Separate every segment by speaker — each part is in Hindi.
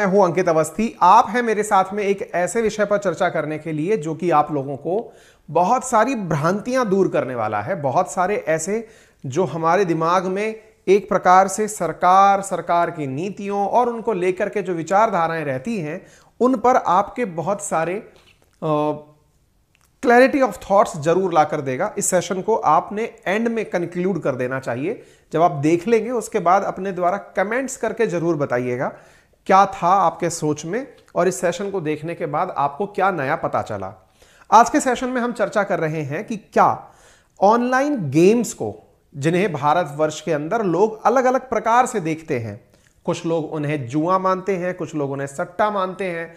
Speaker 1: मैं हूं अंकित अवस्थी आप हैं मेरे साथ में एक ऐसे विषय पर चर्चा करने के लिए जो कि आप लोगों को बहुत सारी भ्रांतियां दूर करने वाला है बहुत सारे ऐसे जो हमारे दिमाग में एक प्रकार से सरकार सरकार की नीतियों और उनको लेकर के जो विचारधाराएं रहती हैं उन पर आपके बहुत सारे क्लैरिटी ऑफ थॉट्स जरूर ला कर देगा इस सेशन को आपने एंड में कंक्लूड कर देना चाहिए जब आप देख लेंगे उसके बाद अपने द्वारा कमेंट्स करके जरूर बताइएगा क्या था आपके सोच में और इस सेशन को देखने के बाद आपको क्या नया पता चला आज के सेशन में हम चर्चा कर रहे हैं कि क्या ऑनलाइन गेम्स को जिन्हें भारतवर्ष के अंदर लोग अलग अलग प्रकार से देखते हैं कुछ लोग उन्हें जुआ मानते हैं कुछ लोग उन्हें सट्टा मानते हैं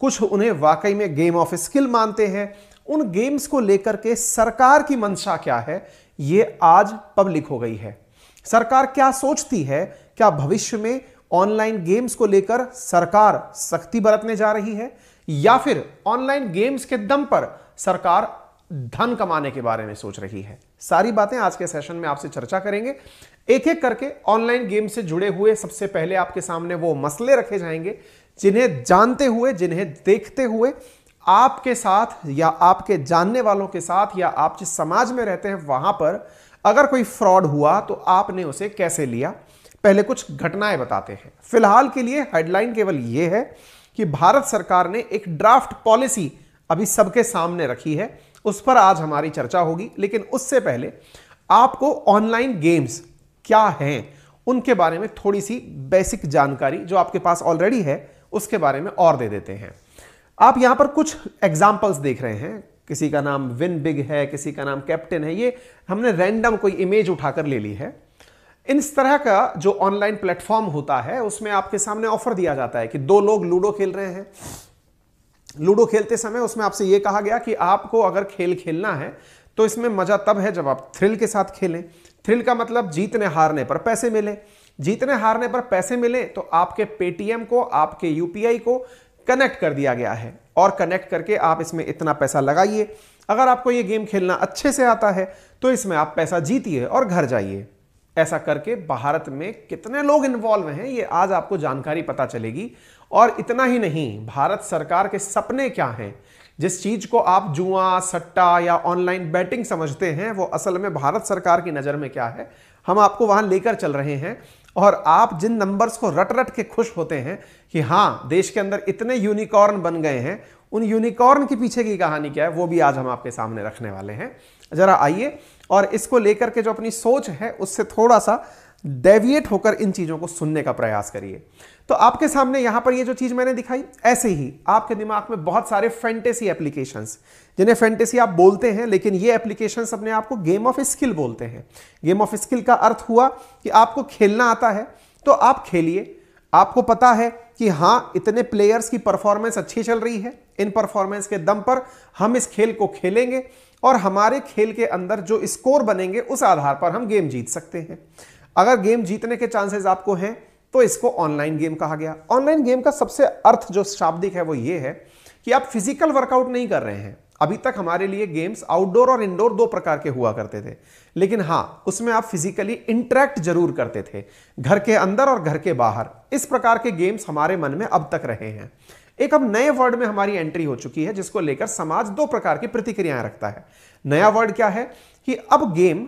Speaker 1: कुछ उन्हें वाकई में गेम ऑफ स्किल मानते हैं उन गेम्स को लेकर के सरकार की मंशा क्या है ये आज पब्लिक हो गई है सरकार क्या सोचती है क्या भविष्य में ऑनलाइन गेम्स को लेकर सरकार सख्ती बरतने जा रही है या फिर ऑनलाइन गेम्स के दम पर सरकार धन कमाने के बारे में सोच रही है सारी बातें आज के सेशन में आपसे चर्चा करेंगे एक एक करके ऑनलाइन गेम से जुड़े हुए सबसे पहले आपके सामने वो मसले रखे जाएंगे जिन्हें जानते हुए जिन्हें देखते हुए आपके साथ या आपके जानने वालों के साथ या आप जिस समाज में रहते हैं वहां पर अगर कोई फ्रॉड हुआ तो आपने उसे कैसे लिया पहले कुछ घटनाएं बताते हैं फिलहाल के लिए हेडलाइन केवल यह है कि भारत सरकार ने एक ड्राफ्ट पॉलिसी अभी सबके सामने रखी है उस पर आज हमारी चर्चा होगी लेकिन उससे पहले आपको ऑनलाइन गेम्स क्या हैं उनके बारे में थोड़ी सी बेसिक जानकारी जो आपके पास ऑलरेडी है उसके बारे में और दे देते हैं आप यहां पर कुछ एग्जाम्पल्स देख रहे हैं किसी का नाम विन बिग है किसी का नाम कैप्टन है ये हमने रैंडम कोई इमेज उठाकर ले ली है इस तरह का जो ऑनलाइन प्लेटफॉर्म होता है उसमें आपके सामने ऑफर दिया जाता है कि दो लोग लूडो खेल रहे हैं लूडो खेलते समय उसमें आपसे यह कहा गया कि आपको अगर खेल खेलना है तो इसमें मजा तब है जब आप थ्रिल के साथ खेलें थ्रिल का मतलब जीतने हारने पर पैसे मिले जीतने हारने पर पैसे मिले तो आपके पेटीएम को आपके यूपीआई को कनेक्ट कर दिया गया है और कनेक्ट करके आप इसमें इतना पैसा लगाइए अगर आपको ये गेम खेलना अच्छे से आता है तो इसमें आप पैसा जीतिए और घर जाइए ऐसा करके भारत में कितने लोग इन्वॉल्व हैं ये आज आपको जानकारी पता चलेगी और इतना ही नहीं भारत सरकार के सपने क्या हैं जिस चीज को आप जुआ सट्टा या ऑनलाइन बैटिंग समझते हैं वो असल में भारत सरकार की नज़र में क्या है हम आपको वहां लेकर चल रहे हैं और आप जिन नंबर्स को रट रट के खुश होते हैं कि हाँ देश के अंदर इतने यूनिकॉर्न बन गए हैं उन यूनिकॉर्न के पीछे की कहानी क्या है वो भी आज हम आपके सामने रखने वाले हैं जरा आइए और इसको लेकर के जो अपनी सोच है उससे थोड़ा सा डेविएट होकर इन चीज़ों को सुनने का प्रयास करिए तो आपके सामने यहां पर ये जो चीज़ मैंने दिखाई ऐसे ही आपके दिमाग में बहुत सारे फैंटेसी एप्लीकेशन जिन्हें फैंटेसी आप बोलते हैं लेकिन ये एप्लीकेशंस अपने आप को गेम ऑफ स्किल बोलते हैं गेम ऑफ स्किल का अर्थ हुआ कि आपको खेलना आता है तो आप खेलिए आपको पता है कि हां इतने प्लेयर्स की परफॉर्मेंस अच्छी चल रही है इन परफॉर्मेंस के दम पर हम इस खेल को खेलेंगे और हमारे खेल के अंदर जो स्कोर बनेंगे उस आधार पर हम गेम जीत सकते हैं अगर गेम जीतने के चांसेस आपको हैं तो इसको ऑनलाइन गेम कहा गया ऑनलाइन गेम का सबसे अर्थ जो शाब्दिक है वो ये है कि आप फिजिकल वर्कआउट नहीं कर रहे हैं अभी तक हमारे लिए गेम्स आउटडोर और इंडोर दो प्रकार के हुआ करते थे लेकिन हाँ उसमें आप फिजिकली इंटरेक्ट जरूर करते थे घर के अंदर और घर के बाहर इस प्रकार के गेम्स हमारे मन में अब तक रहे हैं एक अब नए वर्ड में हमारी एंट्री हो चुकी है जिसको लेकर समाज दो प्रकार की प्रतिक्रियाएं रखता है नया वर्ड क्या है कि अब गेम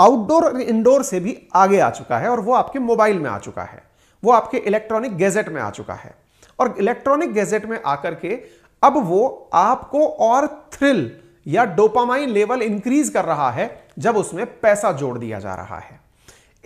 Speaker 1: आउटडोर और इंडोर से भी आगे आ चुका है और वो आपके मोबाइल में आ चुका है वो आपके इलेक्ट्रॉनिक गैजेट में आ चुका है और इलेक्ट्रॉनिक गैजेट में आकर के अब वो आपको और थ्रिल या डोपामाइन लेवल इंक्रीज कर रहा है जब उसमें पैसा जोड़ दिया जा रहा है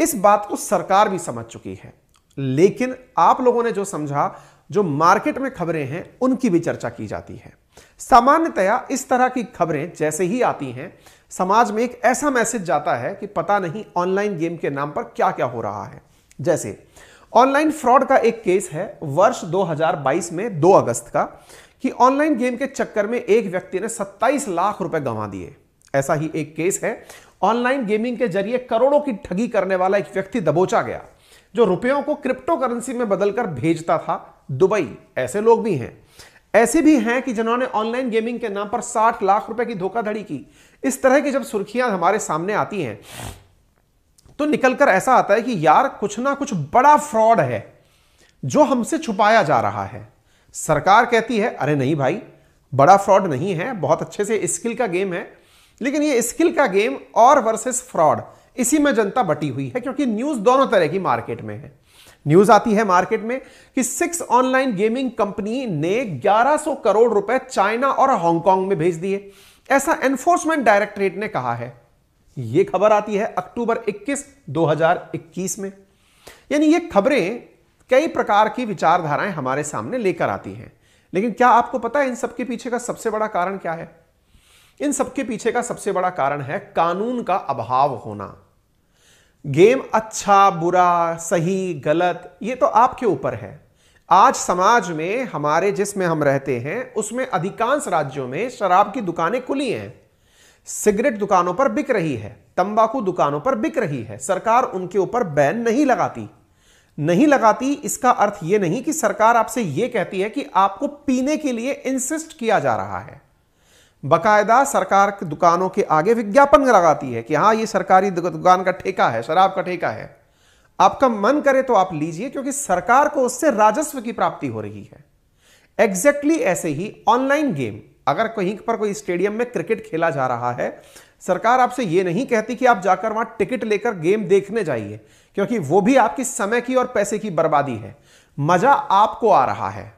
Speaker 1: इस बात को सरकार भी समझ चुकी है लेकिन आप लोगों ने जो समझा जो मार्केट में खबरें हैं उनकी भी चर्चा की जाती है सामान्यतया इस तरह की खबरें जैसे ही आती हैं समाज में एक ऐसा मैसेज जाता है कि पता नहीं ऑनलाइन गेम के नाम पर क्या क्या हो रहा है जैसे ऑनलाइन फ्रॉड का एक केस है वर्ष 2022 में 2 अगस्त का कि ऑनलाइन गेम के चक्कर में एक व्यक्ति ने 27 लाख रुपए गंवा दिए ऐसा ही एक केस है ऑनलाइन गेमिंग के जरिए करोड़ों की ठगी करने वाला एक व्यक्ति दबोचा गया जो रुपयों को क्रिप्टो करेंसी में बदलकर भेजता था दुबई ऐसे लोग भी हैं ऐसे भी हैं कि जिन्होंने ऑनलाइन गेमिंग के नाम पर 60 लाख रुपए की धोखाधड़ी की इस तरह की जब सुर्खियां हमारे सामने आती हैं तो निकलकर ऐसा आता है कि यार कुछ ना कुछ बड़ा फ्रॉड है जो हमसे छुपाया जा रहा है सरकार कहती है अरे नहीं भाई बड़ा फ्रॉड नहीं है बहुत अच्छे से स्किल का गेम है लेकिन ये स्किल का गेम और वर्सेस फ्रॉड इसी में जनता बटी हुई है क्योंकि न्यूज दोनों तरह की मार्केट में है न्यूज आती है मार्केट में कि सिक्स ऑनलाइन गेमिंग कंपनी ने 1100 करोड़ रुपए चाइना और हांगकांग में भेज दिए ऐसा एनफोर्समेंट डायरेक्टरेट ने कहा है यह खबर आती है अक्टूबर 21 2021 में यानी ये खबरें कई प्रकार की विचारधाराएं हमारे सामने लेकर आती हैं लेकिन क्या आपको पता है इन सबके पीछे का सबसे बड़ा कारण क्या है इन सबके पीछे का सबसे बड़ा कारण है कानून का अभाव होना गेम अच्छा बुरा सही गलत ये तो आपके ऊपर है आज समाज में हमारे जिसमें हम रहते हैं उसमें अधिकांश राज्यों में शराब की दुकानें खुली हैं सिगरेट दुकानों पर बिक रही है तंबाकू दुकानों पर बिक रही है सरकार उनके ऊपर बैन नहीं लगाती नहीं लगाती इसका अर्थ यह नहीं कि सरकार आपसे यह कहती है कि आपको पीने के लिए इंसिस्ट किया जा रहा है बकायदा सरकार की दुकानों के आगे विज्ञापन लगाती है कि हां यह सरकारी दुकान का ठेका है शराब का ठेका है आपका मन करे तो आप लीजिए क्योंकि सरकार को उससे राजस्व की प्राप्ति हो रही है एग्जैक्टली exactly ऐसे ही ऑनलाइन गेम अगर कहीं पर कोई स्टेडियम में क्रिकेट खेला जा रहा है सरकार आपसे यह नहीं कहती कि आप जाकर वहां टिकट लेकर गेम देखने जाइए क्योंकि वो भी आपकी समय की और पैसे की बर्बादी है मजा आपको आ रहा है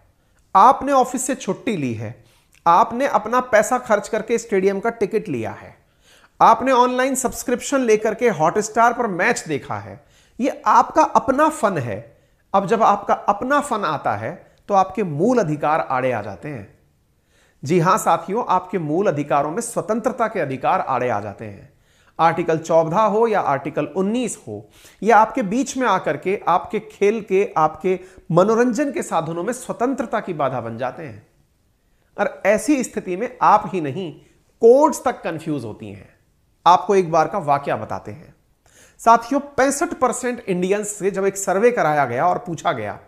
Speaker 1: आपने ऑफिस से छुट्टी ली है आपने अपना पैसा खर्च करके स्टेडियम का टिकट लिया है आपने ऑनलाइन सब्सक्रिप्शन लेकर के हॉटस्टार पर मैच देखा है ये आपका अपना फन है अब जब आपका अपना फन आता है तो आपके मूल अधिकार आड़े आ जाते हैं जी हां साथियों आपके मूल अधिकारों में स्वतंत्रता के अधिकार आड़े आ जाते हैं आर्टिकल चौदह हो या आर्टिकल उन्नीस हो या आपके बीच में आकर के आपके खेल के आपके मनोरंजन के साधनों में स्वतंत्रता की बाधा बन जाते हैं और ऐसी स्थिति में आप ही नहीं कोर्ट्स तक कंफ्यूज होती हैं आपको एक बार का वाक्य बताते हैं साथियों पैंसठ परसेंट इंडियंस से जब एक सर्वे कराया गया और पूछा गया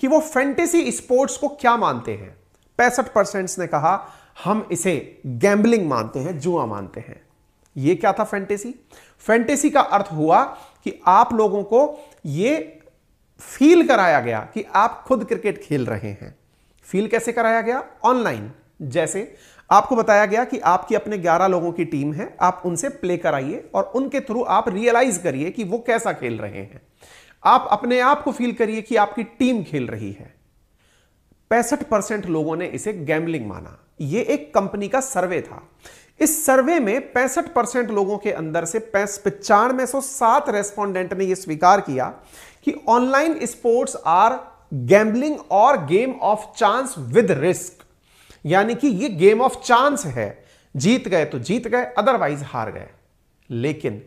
Speaker 1: कि वो फैंटेसी स्पोर्ट्स को क्या मानते हैं पैंसठ परसेंट ने कहा हम इसे गैम्बलिंग मानते हैं जुआ मानते हैं ये क्या था फैंटेसी फैंटेसी का अर्थ हुआ कि आप लोगों को ये फील कराया गया कि आप खुद क्रिकेट खेल रहे हैं फील कैसे कराया गया ऑनलाइन जैसे आपको बताया गया कि आपकी अपने 11 लोगों की टीम है आप उनसे प्ले कराइए और उनके थ्रू आप रियलाइज करिए कि वो कैसा खेल रहे हैं आप अपने आप को फील करिए कि आपकी टीम खेल रही है पैंसठ परसेंट लोगों ने इसे गैमलिंग माना यह एक कंपनी का सर्वे था इस सर्वे में पैंसठ परसेंट लोगों के अंदर से पिचानवे सौ सात रेस्पॉन्डेंट ने यह स्वीकार किया कि ऑनलाइन स्पोर्ट्स आर गैम्बलिंग और game of chance with risk यानी कि यह गेम ऑफ चांस है जीत गए तो जीत गए अदरवाइज हार गए लेकिन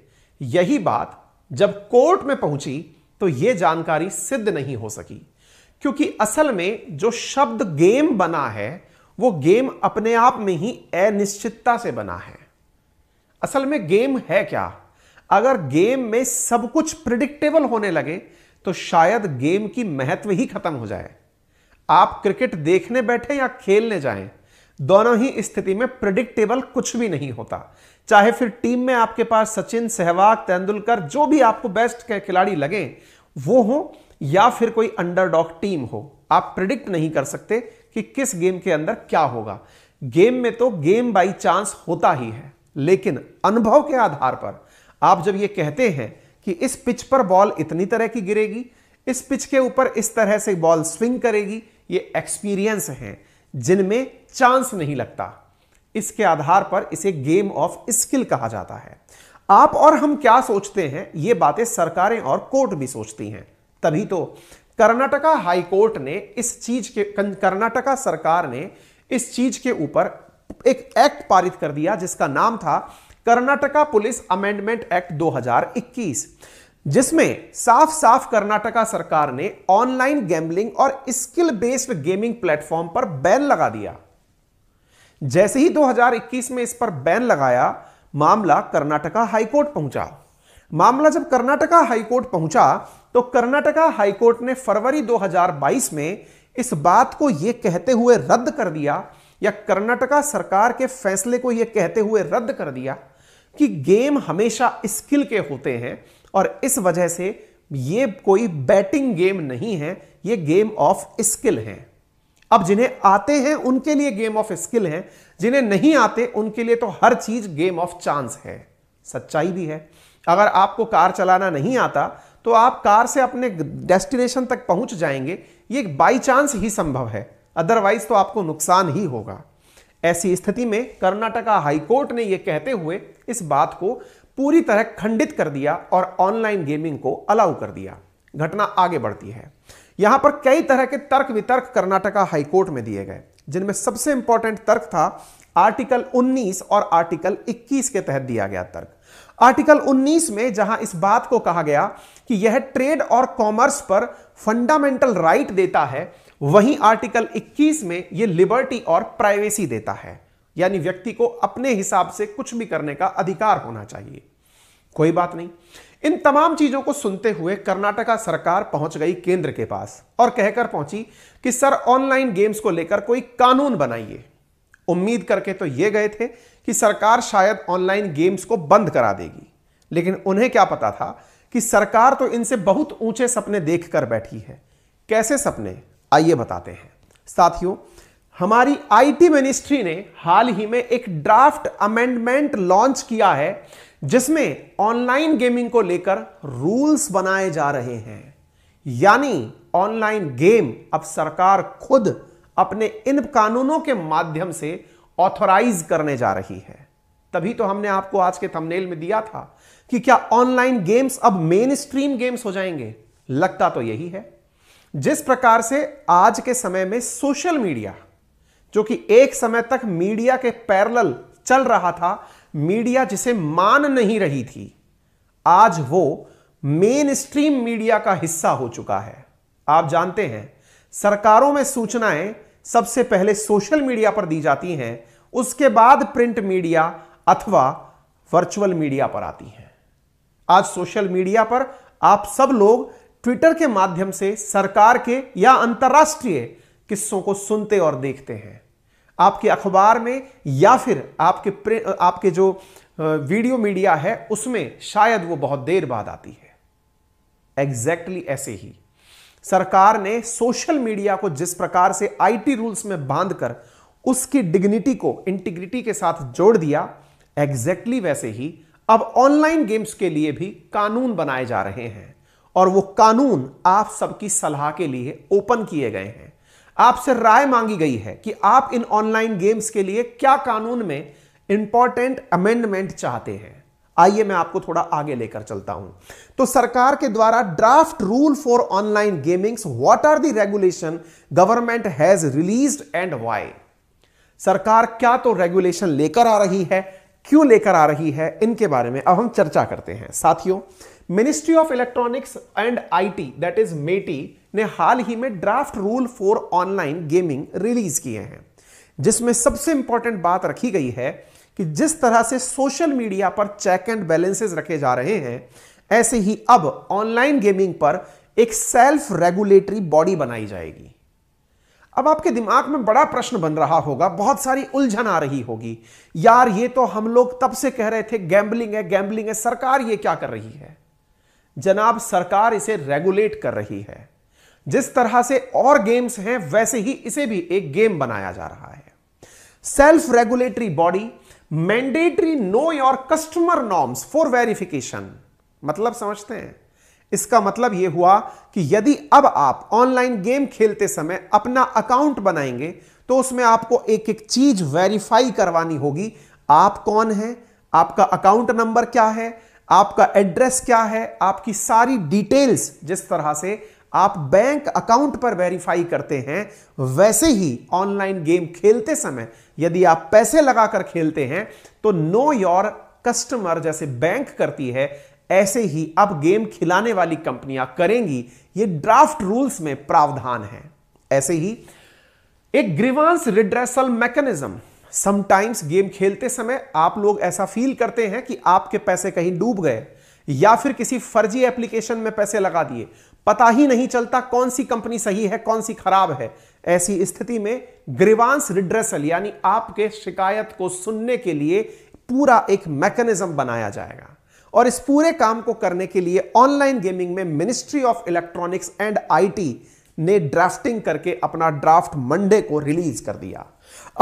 Speaker 1: यही बात जब कोर्ट में पहुंची तो यह जानकारी सिद्ध नहीं हो सकी क्योंकि असल में जो शब्द गेम बना है वो गेम अपने आप में ही अनिश्चितता से बना है असल में गेम है क्या अगर गेम में सब कुछ प्रिडिक्टेबल होने लगे तो शायद गेम की महत्व ही खत्म हो जाए आप क्रिकेट देखने बैठे या खेलने जाएं दोनों ही स्थिति में प्रिडिक्टेबल कुछ भी नहीं होता चाहे फिर टीम में आपके पास सचिन सहवाग तेंदुलकर जो भी आपको बेस्ट के खिलाड़ी लगे वो हो या फिर कोई अंडरडॉग टीम हो आप प्रिडिक्ट नहीं कर सकते कि किस गेम के अंदर क्या होगा गेम में तो गेम बाई चांस होता ही है लेकिन अनुभव के आधार पर आप जब ये कहते हैं कि इस पिच पर बॉल इतनी तरह की गिरेगी इस पिच के ऊपर इस तरह से बॉल स्विंग करेगी ये एक्सपीरियंस है जिनमें चांस नहीं लगता इसके आधार पर इसे गेम ऑफ स्किल कहा जाता है आप और हम क्या सोचते हैं ये बातें सरकारें और कोर्ट भी सोचती हैं तभी तो कर्नाटका हाईकोर्ट ने इस चीज के कर्नाटका सरकार ने इस चीज के ऊपर एक एक्ट पारित कर दिया जिसका नाम था कर्नाटका पुलिस अमेंडमेंट एक्ट 2021 जिसमें साफ साफ कर्नाटका सरकार ने ऑनलाइन गैम्बलिंग और स्किल बेस्ड गेमिंग प्लेटफॉर्म पर बैन लगा दिया जैसे ही 2021 में इस पर बैन लगाया मामला कर्नाटका हाईकोर्ट पहुंचा मामला जब कर्नाटका हाईकोर्ट पहुंचा तो कर्नाटका हाईकोर्ट ने फरवरी 2022 में इस बात को यह कहते हुए रद्द कर दिया या कर्नाटका सरकार के फैसले को यह कहते हुए रद्द कर दिया कि गेम हमेशा स्किल के होते हैं और इस वजह से यह कोई बैटिंग गेम नहीं है यह गेम ऑफ स्किल है अब जिन्हें आते हैं उनके लिए गेम ऑफ स्किल है जिन्हें नहीं आते उनके लिए तो हर चीज गेम ऑफ चांस है सच्चाई भी है अगर आपको कार चलाना नहीं आता तो आप कार से अपने डेस्टिनेशन तक पहुंच जाएंगे ये बाई चांस ही संभव है अदरवाइज तो आपको नुकसान ही होगा ऐसी स्थिति में कर्नाटका हाईकोर्ट ने यह कहते हुए इस बात को पूरी तरह खंडित कर दिया और ऑनलाइन गेमिंग को अलाउ कर दिया घटना आगे बढ़ती है यहां पर कई तरह के तर्क वितर्क कर्नाटका हाईकोर्ट में दिए गए जिनमें सबसे इंपॉर्टेंट तर्क था आर्टिकल 19 और आर्टिकल 21 के तहत दिया गया तर्क आर्टिकल 19 में जहां इस बात को कहा गया कि यह ट्रेड और कॉमर्स पर फंडामेंटल राइट देता है वहीं आर्टिकल 21 में यह लिबर्टी और प्राइवेसी देता है यानी व्यक्ति को अपने हिसाब से कुछ भी करने का अधिकार होना चाहिए कोई बात नहीं इन तमाम चीजों को सुनते हुए कर्नाटका सरकार पहुंच गई केंद्र के पास और कहकर पहुंची कि सर ऑनलाइन गेम्स को लेकर कोई कानून बनाइए उम्मीद करके तो ये गए थे कि सरकार शायद ऑनलाइन गेम्स को बंद करा देगी लेकिन उन्हें क्या पता था कि सरकार तो इनसे बहुत ऊंचे सपने देख कर बैठी है कैसे सपने आइए बताते हैं साथियों हमारी आईटी मिनिस्ट्री ने हाल ही में एक ड्राफ्ट अमेंडमेंट लॉन्च किया है जिसमें ऑनलाइन गेमिंग को लेकर रूल्स बनाए जा रहे हैं यानी ऑनलाइन गेम अब सरकार खुद अपने इन कानूनों के माध्यम से ऑथोराइज करने जा रही है तभी तो हमने आपको आज के थंबनेल में दिया था कि क्या ऑनलाइन गेम्स अब मेन स्ट्रीम गेम्स हो जाएंगे लगता तो यही है जिस प्रकार से आज के समय में सोशल मीडिया जो कि एक समय तक मीडिया के पैरल चल रहा था मीडिया जिसे मान नहीं रही थी आज वो मेन स्ट्रीम मीडिया का हिस्सा हो चुका है आप जानते हैं सरकारों में सूचनाएं सबसे पहले सोशल मीडिया पर दी जाती हैं उसके बाद प्रिंट मीडिया अथवा वर्चुअल मीडिया पर आती हैं आज सोशल मीडिया पर आप सब लोग ट्विटर के माध्यम से सरकार के या अंतर्राष्ट्रीय किस्सों को सुनते और देखते हैं आपके अखबार में या फिर आपके आपके जो वीडियो मीडिया है उसमें शायद वो बहुत देर बाद आती है एग्जैक्टली exactly ऐसे ही सरकार ने सोशल मीडिया को जिस प्रकार से आईटी रूल्स में बांधकर उसकी डिग्निटी को इंटीग्रिटी के साथ जोड़ दिया एग्जैक्टली exactly वैसे ही अब ऑनलाइन गेम्स के लिए भी कानून बनाए जा रहे हैं और वो कानून आप सबकी सलाह के लिए ओपन किए गए हैं आपसे राय मांगी गई है कि आप इन ऑनलाइन गेम्स के लिए क्या कानून में इंपॉर्टेंट अमेंडमेंट चाहते हैं आइए मैं आपको थोड़ा आगे लेकर चलता हूं तो सरकार के द्वारा draft rule for online gamings what are the regulation government has released and why सरकार क्या तो रेगुलेशन लेकर आ रही है क्यों लेकर आ रही है इनके बारे में अब हम चर्चा करते हैं साथियों ministry of electronics and IT that is MeitY ने हाल ही में draft rule for online gaming release किए हैं जिसमें सबसे इंपॉर्टेंट बात रखी गई है कि जिस तरह से सोशल मीडिया पर चेक एंड बैलेंसेस रखे जा रहे हैं ऐसे ही अब ऑनलाइन गेमिंग पर एक सेल्फ रेगुलेटरी बॉडी बनाई जाएगी अब आपके दिमाग में बड़ा प्रश्न बन रहा होगा बहुत सारी उलझन आ रही होगी यार ये तो हम लोग तब से कह रहे थे गैम्बलिंग है गैम्बलिंग है सरकार ये क्या कर रही है जनाब सरकार इसे रेगुलेट कर रही है जिस तरह से और गेम्स हैं वैसे ही इसे भी एक गेम बनाया जा रहा है self regulatory body mandatory know your customer norms for verification मतलब समझते हैं इसका मतलब यह हुआ कि यदि अब आप ऑनलाइन गेम खेलते समय अपना अकाउंट बनाएंगे तो उसमें आपको एक एक चीज वेरीफाई करवानी होगी आप कौन हैं आपका अकाउंट नंबर क्या है आपका एड्रेस क्या है आपकी सारी डिटेल्स जिस तरह से आप बैंक अकाउंट पर वेरीफाई करते हैं वैसे ही ऑनलाइन गेम खेलते समय यदि आप पैसे लगाकर खेलते हैं तो नो योर कस्टमर जैसे बैंक करती है ऐसे ही अब गेम खिलाने वाली कंपनियां करेंगी ये ड्राफ्ट रूल्स में प्रावधान है ऐसे ही एक grievance redressal mechanism sometimes game खेलते समय आप लोग ऐसा फील करते हैं कि आपके पैसे कहीं डूब गए या फिर किसी फर्जी एप्लीकेशन में पैसे लगा दिए पता ही नहीं चलता कौन सी कंपनी सही है कौन सी खराब है ऐसी स्थिति में ग्रीवांस रिड्रेसल यानी आपके शिकायत को सुनने के लिए पूरा एक मैकेनिज्म बनाया जाएगा और इस पूरे काम को करने के लिए ऑनलाइन गेमिंग में ministry of electronics and IT ने ड्राफ्टिंग करके अपना ड्राफ्ट मंडे को रिलीज कर दिया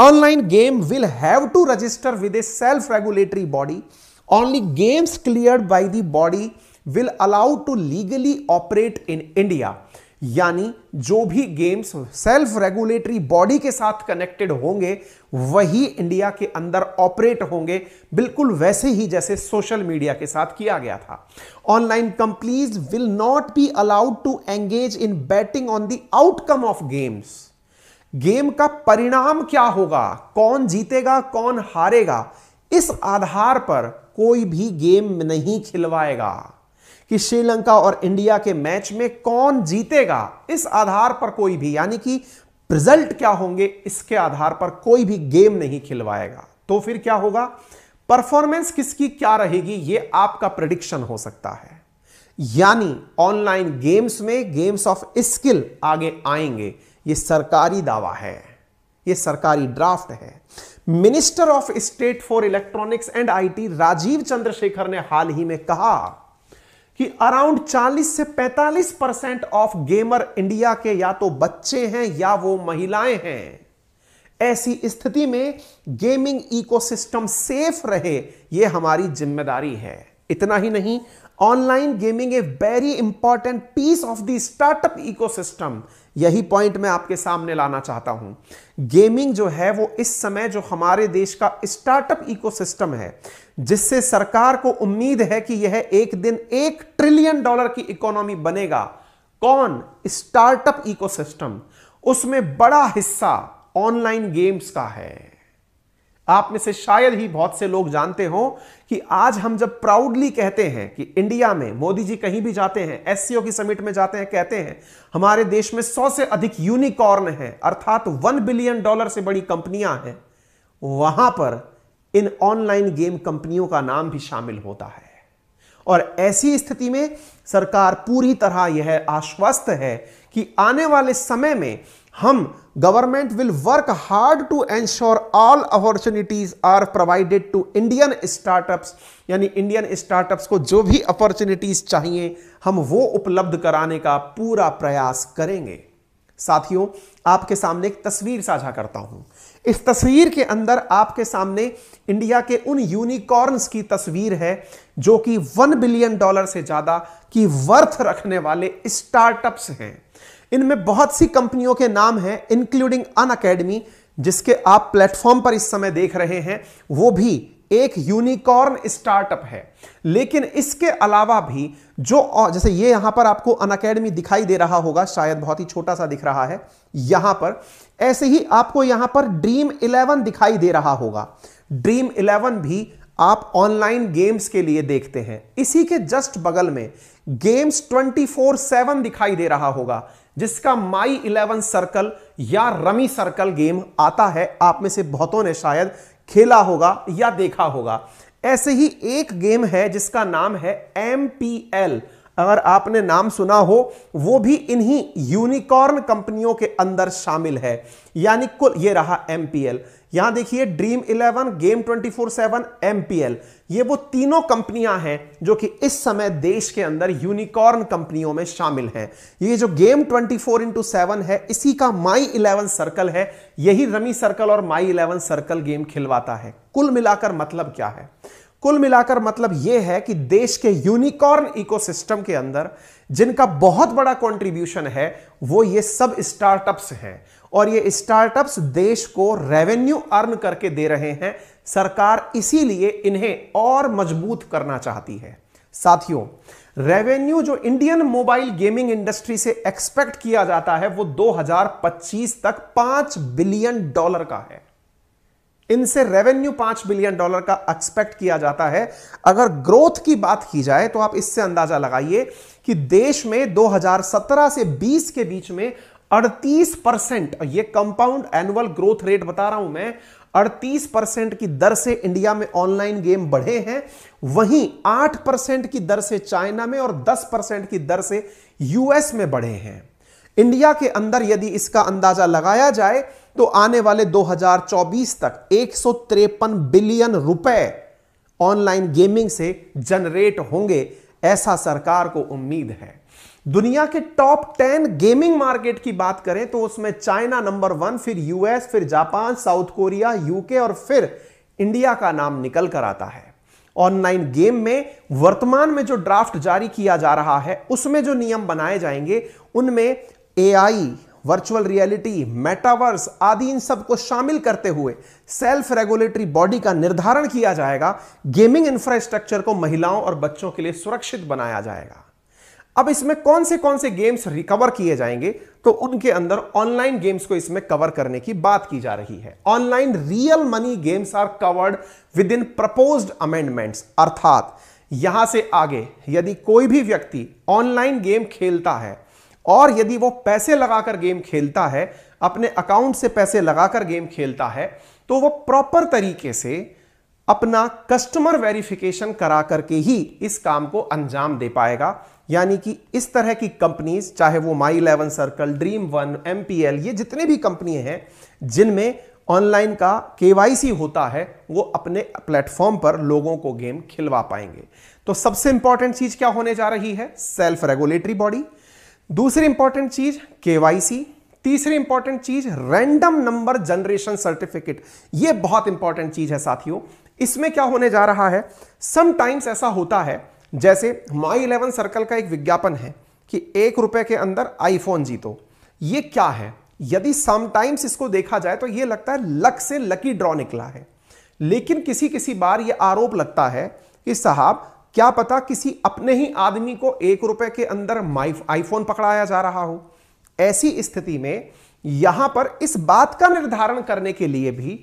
Speaker 1: online game will have to register with a self regulatory body Only games cleared by the body will allow to legally operate in India. यानी जो भी गेम्स सेल्फ रेगुलेटरी बॉडी के साथ कनेक्टेड होंगे वही इंडिया के अंदर ऑपरेट होंगे बिल्कुल वैसे ही जैसे सोशल मीडिया के साथ किया गया था online companies will not be allowed to engage in betting on the outcome of games game का परिणाम क्या होगा कौन जीतेगा कौन हारेगा इस आधार पर कोई भी गेम नहीं खिलवाएगा कि श्रीलंका और इंडिया के मैच में कौन जीतेगा इस आधार पर कोई भी यानी कि रिजल्ट क्या होंगे इसके आधार पर कोई भी गेम नहीं खिलवाएगा तो फिर क्या होगा परफॉर्मेंस किसकी क्या रहेगी यह आपका प्रडिक्शन हो सकता है यानी ऑनलाइन गेम्स में गेम्स ऑफ स्किल आगे आएंगे यह सरकारी दावा है यह सरकारी ड्राफ्ट है minister of state for electronics and IT Rajeev Chandrasekhar ने हाल ही में कहा कि अराउंड 40 से 45 परसेंट ऑफ गेमर इंडिया के या तो बच्चे हैं या वो महिलाएं हैं ऐसी स्थिति में गेमिंग इकोसिस्टम सेफ रहे यह हमारी जिम्मेदारी है इतना ही नहीं online gaming a very important piece of the startup ecosystem यही पॉइंट मैं आपके सामने लाना चाहता हूं गेमिंग जो है वो इस समय जो हमारे देश का स्टार्टअप इकोसिस्टम है जिससे सरकार को उम्मीद है कि यह एक दिन एक ट्रिलियन डॉलर की इकोनॉमी बनेगा कौन स्टार्टअप इकोसिस्टम उसमें बड़ा हिस्सा ऑनलाइन गेम्स का है आप में से शायद ही बहुत से लोग जानते हो कि आज हम जब प्राउडली कहते हैं कि इंडिया में मोदी जी कहीं भी जाते हैं एस की समिट में जाते हैं कहते हैं हमारे देश में सौ से अधिक यूनिकॉर्न है अर्थात वन बिलियन डॉलर से बड़ी कंपनियां हैं वहां पर इन ऑनलाइन गेम कंपनियों का नाम भी शामिल होता है और ऐसी स्थिति में सरकार पूरी तरह यह आश्वस्त है कि आने वाले समय में हम government will work hard to ensure all opportunities are provided to Indian startups यानी इंडियन स्टार्टअप्स को जो भी अपॉर्चुनिटीज चाहिए हम वो उपलब्ध कराने का पूरा प्रयास करेंगे साथियों आपके सामने एक तस्वीर साझा करता हूं इस तस्वीर के अंदर आपके सामने इंडिया के उन यूनिकॉर्न्स की तस्वीर है जो कि वन बिलियन डॉलर से ज्यादा की वर्थ रखने वाले स्टार्टअप्स हैं इनमें बहुत सी कंपनियों के नाम हैं इंक्लूडिंग अन अकेडमी जिसके आप प्लेटफॉर्म पर इस समय देख रहे हैं वो भी एक यूनिकॉर्न स्टार्टअप है लेकिन इसके अलावा भी जो जैसे ये यहां पर आपको अन अकेडमी दिखाई दे रहा होगा शायद बहुत ही छोटा सा दिख रहा है यहां पर ऐसे ही आपको यहां पर ड्रीम इलेवन दिखाई दे रहा होगा ड्रीम इलेवन भी आप ऑनलाइन गेम्स के लिए देखते हैं इसी के जस्ट बगल में गेम्स ट्वेंटी फोर सेवन दिखाई दे रहा होगा जिसका माई इलेवन सर्कल या रमी सर्कल गेम आता है आप में से बहुतों ने शायद खेला होगा या देखा होगा ऐसे ही एक गेम है जिसका नाम है एम अगर आपने नाम सुना हो वो भी इन्हीं यूनिकॉर्न कंपनियों के अंदर शामिल है यानी कुल ये रहा एम यहां देखिए Dream Eleven game twenty four seven MPL ये वो तीनों कंपनियां हैं जो कि इस समय देश के अंदर यूनिकॉर्न कंपनियों में शामिल हैं ये जो game twenty four into seven है इसी का माई इलेवन सर्कल है यही रमी सर्कल और माई इलेवन सर्कल गेम खिलवाता है कुल मिलाकर मतलब क्या है कुल मिलाकर मतलब यह है कि देश के यूनिकॉर्न इकोसिस्टम के अंदर जिनका बहुत बड़ा कंट्रीब्यूशन है वो ये सब स्टार्टअप्स हैं और ये स्टार्टअप्स देश को रेवेन्यू अर्न करके दे रहे हैं सरकार इसीलिए इन्हें और मजबूत करना चाहती है साथियों रेवेन्यू जो इंडियन मोबाइल गेमिंग इंडस्ट्री से एक्सपेक्ट किया जाता है वो 2025 तक 5 बिलियन डॉलर का है इनसे रेवेन्यू पांच बिलियन डॉलर का एक्सपेक्ट किया जाता है अगर ग्रोथ की बात की जाए तो आप इससे अंदाजा लगाइए कि देश में 2017 से 20 के बीच में 38 परसेंट ये कंपाउंड एनुअल ग्रोथ रेट बता रहा हूं मैं 38 परसेंट की दर से इंडिया में ऑनलाइन गेम बढ़े हैं वहीं 8 परसेंट की दर से चाइना में और 10 परसेंट की दर से यूएस में बढ़े हैं इंडिया के अंदर यदि इसका अंदाजा लगाया जाए तो आने वाले 2024 तक एक बिलियन रुपए ऑनलाइन गेमिंग से जनरेट होंगे ऐसा सरकार को उम्मीद है दुनिया के टॉप टेन गेमिंग मार्केट की बात करें तो उसमें चाइना नंबर वन फिर यूएस फिर जापान साउथ कोरिया यूके और फिर इंडिया का नाम निकल कर आता है ऑनलाइन गेम में वर्तमान में जो ड्राफ्ट जारी किया जा रहा है उसमें जो नियम बनाए जाएंगे उनमें एआई वर्चुअल रियलिटी मेटावर्स आदि इन सब को शामिल करते हुए सेल्फ रेगुलेटरी बॉडी का निर्धारण किया जाएगा गेमिंग इंफ्रास्ट्रक्चर को महिलाओं और बच्चों के लिए सुरक्षित बनाया जाएगा अब इसमें कौन से कौन से गेम्स रिकवर किए जाएंगे तो उनके अंदर ऑनलाइन गेम्स को इसमें कवर करने की बात की जा रही है online real money games are covered within proposed amendments अर्थात यहां से आगे यदि कोई भी व्यक्ति ऑनलाइन गेम खेलता है और यदि वो पैसे लगाकर गेम खेलता है अपने अकाउंट से पैसे लगाकर गेम खेलता है तो वो प्रॉपर तरीके से अपना कस्टमर वेरिफिकेशन करा करके ही इस काम को अंजाम दे पाएगा यानी कि इस तरह की कंपनीज चाहे वो My Eleven Circle Dream one M ये जितने भी कंपनी हैं जिनमें ऑनलाइन का के होता है वो अपने प्लेटफॉर्म पर लोगों को गेम खिलवा पाएंगे तो सबसे इंपॉर्टेंट चीज क्या होने जा रही है सेल्फ रेगुलेटरी बॉडी दूसरी इंपॉर्टेंट चीज केवाईसी तीसरी इंपॉर्टेंट चीज रैंडम नंबर जनरेशन सर्टिफिकेट यह बहुत इंपॉर्टेंट चीज है साथियों इसमें क्या होने जा रहा है समटाइम्स ऐसा होता है जैसे माई इलेवन सर्कल का एक विज्ञापन है कि एक रुपए के अंदर आईफोन जीतो ये क्या है यदि समटाइम्स इसको देखा जाए तो ये लगता है लक से लकी ड्रॉ निकला है लेकिन किसी किसी बार यह आरोप लगता है कि साहब क्या पता किसी अपने ही आदमी को एक रुपए के अंदर आईफोन पकड़ाया जा रहा हो ऐसी स्थिति में यहां पर इस बात का निर्धारण करने के लिए भी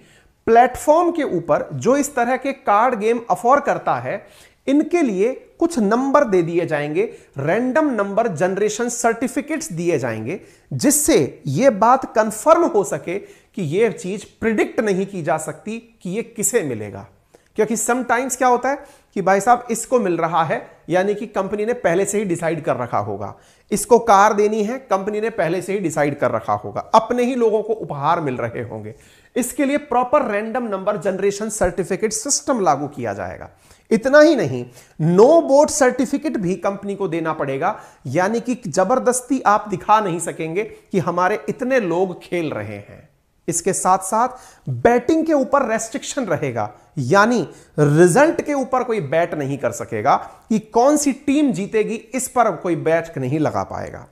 Speaker 1: प्लेटफॉर्म के ऊपर जो इस तरह के कार्ड गेम अफोर्ड करता है इनके लिए कुछ नंबर दे दिए जाएंगे रैंडम नंबर जनरेशन सर्टिफिकेट्स दिए जाएंगे जिससे यह बात कंफर्म हो सके कि यह चीज प्रिडिक्ट नहीं की जा सकती कि यह किसे मिलेगा क्योंकि समटाइम्स क्या होता है कि भाई साहब इसको मिल रहा है यानी कि कंपनी ने पहले से ही डिसाइड कर रखा होगा इसको कार देनी है कंपनी ने पहले से ही डिसाइड कर रखा होगा अपने ही लोगों को उपहार मिल रहे होंगे इसके लिए proper random number generation certificate system लागू किया जाएगा इतना ही नहीं नो बोर्ड सर्टिफिकेट भी कंपनी को देना पड़ेगा यानी कि जबरदस्ती आप दिखा नहीं सकेंगे कि हमारे इतने लोग खेल रहे हैं इसके साथ साथ बैटिंग के ऊपर रेस्ट्रिक्शन रहेगा यानी रिजल्ट के ऊपर कोई बैट नहीं कर सकेगा कि कौन सी टीम जीतेगी इस पर कोई बैट नहीं लगा पाएगा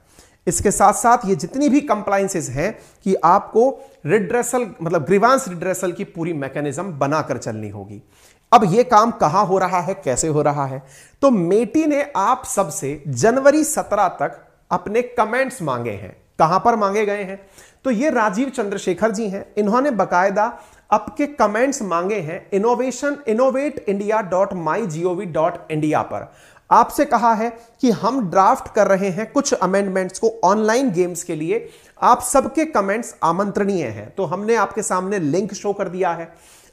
Speaker 1: इसके साथ साथ ये जितनी भी कंप्लाइंसेस हैं कि आपको रिड्रेसल मतलब ग्रीवांस रिड्रेसल की पूरी मैकेनिज्म बनाकर चलनी होगी अब ये काम कहां हो रहा है कैसे हो रहा है तो मेटी ने आप सबसे जनवरी 17 तक अपने कमेंट्स मांगे हैं कहां पर मांगे गए हैं तो ये राजीव चंद्रशेखर जी हैं इन्होंने बकायदा आपके कमेंट्स मांगे हैं innovation innovate India dot my gov dot India पर आपसे कहा है कि हम ड्राफ्ट कर रहे हैं कुछ अमेंडमेंट्स को ऑनलाइन गेम्स के लिए आप सबके कमेंट्स आमंत्रणीय हैं तो हमने आपके सामने लिंक शो कर दिया है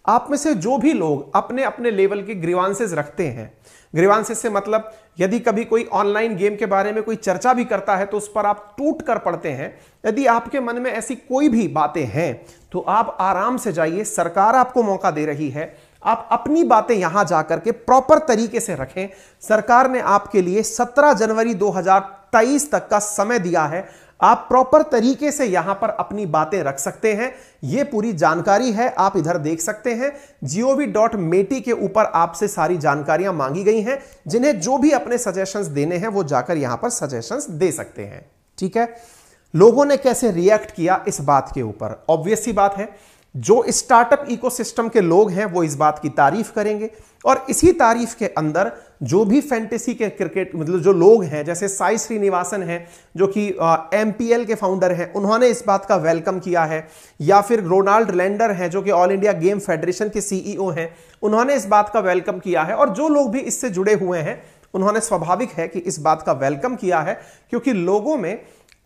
Speaker 1: आप में से जो भी लोग अपने अपने लेवल के ग्रीवांसेस रखते हैं ग्रीवांसेस से मतलब यदि कभी कोई ऑनलाइन गेम के बारे में कोई चर्चा भी करता है तो उस पर आप टूट कर पड़ते हैं यदि आपके मन में ऐसी कोई भी बातें हैं तो आप आराम से जाइए सरकार आपको मौका दे रही है आप अपनी बातें यहां जाकर के प्रॉपर तरीके से रखें सरकार ने आपके लिए 17 जनवरी 2023 तक का समय दिया है आप प्रॉपर तरीके से यहां पर अपनी बातें रख सकते हैं यह पूरी जानकारी है आप इधर देख सकते हैं जीओवी डॉट मेटी के ऊपर आपसे सारी जानकारियां मांगी गई हैं जिन्हें जो भी अपने सजेशंस देने हैं वो जाकर यहां पर सजेशंस दे सकते हैं ठीक है लोगों ने कैसे रिएक्ट किया इस बात के ऊपर ऑब्वियस बात है जो स्टार्टअप इकोसिस्टम के लोग हैं वो इस बात की तारीफ करेंगे और इसी तारीफ के अंदर जो भी फैंटेसी के क्रिकेट मतलब जो लोग हैं जैसे साई श्रीनिवासन हैं जो कि एम के फाउंडर हैं उन्होंने इस बात का वेलकम किया है या फिर रोनाल्ड लैंडर हैं जो कि ऑल इंडिया गेम फेडरेशन के सीईओ e हैं उन्होंने इस बात का वेलकम किया है और जो लोग भी इससे जुड़े हुए हैं उन्होंने स्वाभाविक है कि इस बात का वेलकम किया है क्योंकि लोगों में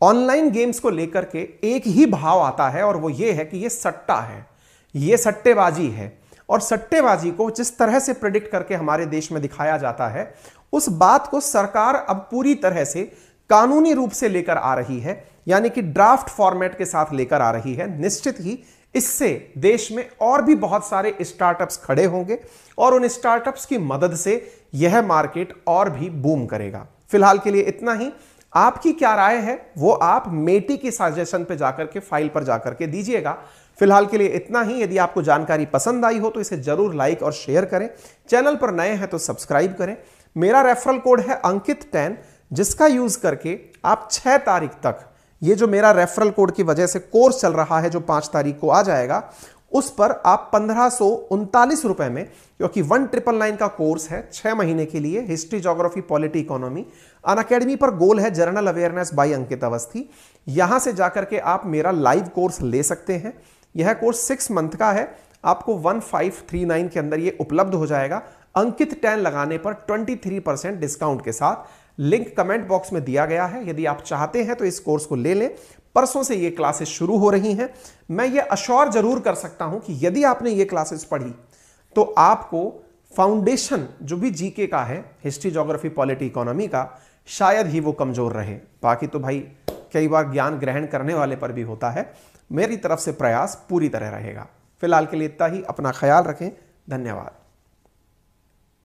Speaker 1: ऑनलाइन गेम्स को लेकर के एक ही भाव आता है और वो ये है कि ये सट्टा है ये सट्टेबाजी है और सट्टेबाजी को जिस तरह से प्रिडिक्ट करके हमारे देश में दिखाया जाता है उस बात को सरकार अब पूरी तरह से कानूनी रूप से लेकर आ रही है यानी कि ड्राफ्ट फॉर्मेट के साथ लेकर आ रही है निश्चित ही इससे देश में और भी बहुत सारे स्टार्टअप्स खड़े होंगे और उन स्टार्टअप्स की मदद से यह मार्केट और भी बूम करेगा फिलहाल के लिए इतना ही आपकी क्या राय है वो आप मेटी की सजेशन पे जाकर के फाइल पर जाकर के दीजिएगा फिलहाल के लिए इतना ही यदि आपको जानकारी पसंद आई हो तो इसे जरूर लाइक और शेयर करें चैनल पर नए हैं तो सब्सक्राइब करें मेरा रेफरल कोड है अंकित टेन जिसका यूज करके आप छह तारीख तक ये जो मेरा रेफरल कोड की वजह से कोर्स चल रहा है जो पांच तारीख को आ जाएगा उस पर आप पंद्रह रुपए में क्योंकि वन ट्रिपल नाइन का कोर्स है छह महीने के लिए history geography polity economy Unacademy पर गोल है general awareness by Ankit Awasthi यहां से जाकर के आप मेरा लाइव कोर्स ले सकते हैं यह कोर्स सिक्स मंथ का है आपको 1539 के अंदर यह उपलब्ध हो जाएगा अंकित टैन लगाने पर 23 परसेंट डिस्काउंट के साथ लिंक कमेंट बॉक्स में दिया गया है यदि आप चाहते हैं तो इस कोर्स को ले लें परसों से ये क्लासेस शुरू हो रही हैं मैं ये अश्योर जरूर कर सकता हूं कि यदि आपने ये क्लासेस पढ़ी तो आपको फाउंडेशन जो भी जीके का है हिस्ट्री जोग्राफी पॉलिटी इकोनॉमी का शायद ही वो कमज़ोर रहे बाकी तो भाई कई बार ज्ञान ग्रहण करने वाले पर भी होता है मेरी तरफ से प्रयास पूरी तरह रहेगा फिलहाल के लिए इतना ही अपना ख्याल रखें धन्यवाद